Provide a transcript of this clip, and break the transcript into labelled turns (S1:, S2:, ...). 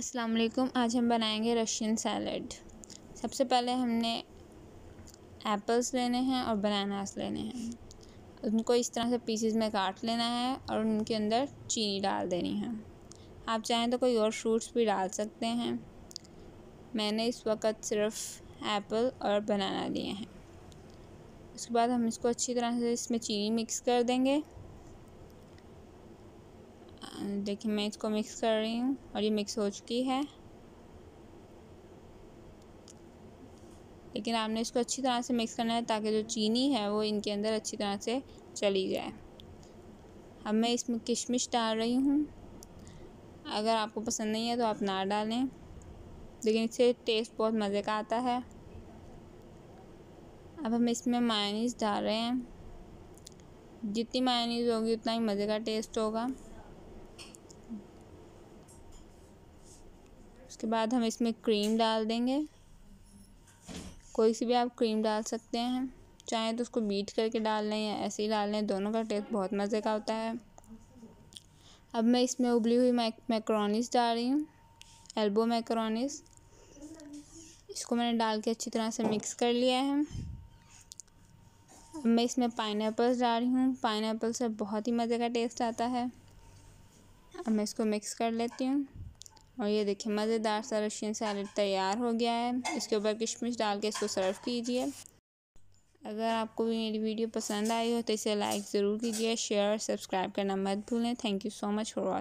S1: अस्सलाम वालेकुम आज हम बनाएंगे रशियन सैलड सबसे पहले हमने एप्पल्स लेने हैं और बनानास लेने हैं उनको इस तरह से पीसेस में काट लेना है और उनके अंदर चीनी डाल देनी है आप चाहें तो कोई और फ्रूट्स भी डाल सकते हैं मैंने इस वक्त सिर्फ एप्पल और बनाना लिए हैं उसके बाद हम इसको अच्छी तरह से इसमें चीनी मिक्स कर देंगे देखिए मैं इसको मिक्स कर रही हूँ और ये मिक्स हो चुकी है लेकिन आपने इसको अच्छी तरह से मिक्स करना है ताकि जो चीनी है वो इनके अंदर अच्छी तरह से चली जाए अब मैं इसमें किशमिश डाल रही हूँ अगर आपको पसंद नहीं है तो आप ना डालें लेकिन इससे टेस्ट बहुत मज़े का आता है अब हम इसमें मायनीस डाल रहे हैं जितनी मायनीज़ होगी उतना ही मज़े का टेस्ट होगा उसके बाद हम इसमें क्रीम डाल देंगे कोई सी भी आप क्रीम डाल सकते हैं चाहे तो उसको बीट करके डाल लें या ऐसे ही डाल लें दोनों का टेस्ट बहुत मज़े का होता है अब मैं इसमें उबली हुई मैक डाल रही हूँ एल्बो मैक्रोनिस इसको मैंने डाल के अच्छी तरह से मिक्स कर लिया है अब मैं इसमें पाइन डाल रही हूँ पाइन से बहुत ही मज़े का टेस्ट आता है अब मैं इसको मिक्स कर लेती हूँ और ये देखिए मज़ेदार सा रशियन सैलड तैयार हो गया है इसके ऊपर किशमिश डाल के इसको सर्व कीजिए अगर आपको मेरी वीडियो पसंद आई हो तो इसे लाइक ज़रूर कीजिए शेयर सब्सक्राइब करना मत भूलें thank you so much for watching